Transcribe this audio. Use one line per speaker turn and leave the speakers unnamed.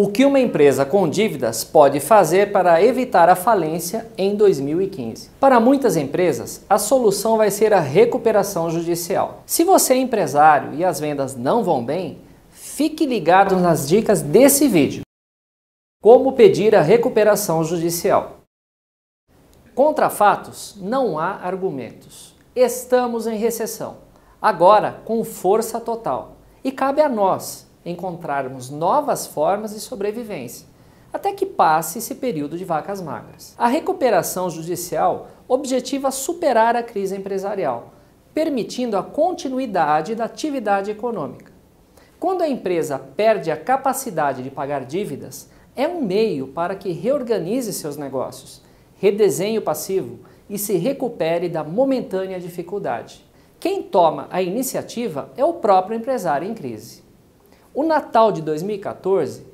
O que uma empresa com dívidas pode fazer para evitar a falência em 2015? Para muitas empresas, a solução vai ser a recuperação judicial. Se você é empresário e as vendas não vão bem, fique ligado nas dicas desse vídeo. Como pedir a recuperação judicial? Contra fatos, não há argumentos. Estamos em recessão, agora com força total. E cabe a nós, encontrarmos novas formas de sobrevivência, até que passe esse período de vacas magras. A recuperação judicial objetiva superar a crise empresarial, permitindo a continuidade da atividade econômica. Quando a empresa perde a capacidade de pagar dívidas, é um meio para que reorganize seus negócios, redesenhe o passivo e se recupere da momentânea dificuldade. Quem toma a iniciativa é o próprio empresário em crise. O Natal de 2014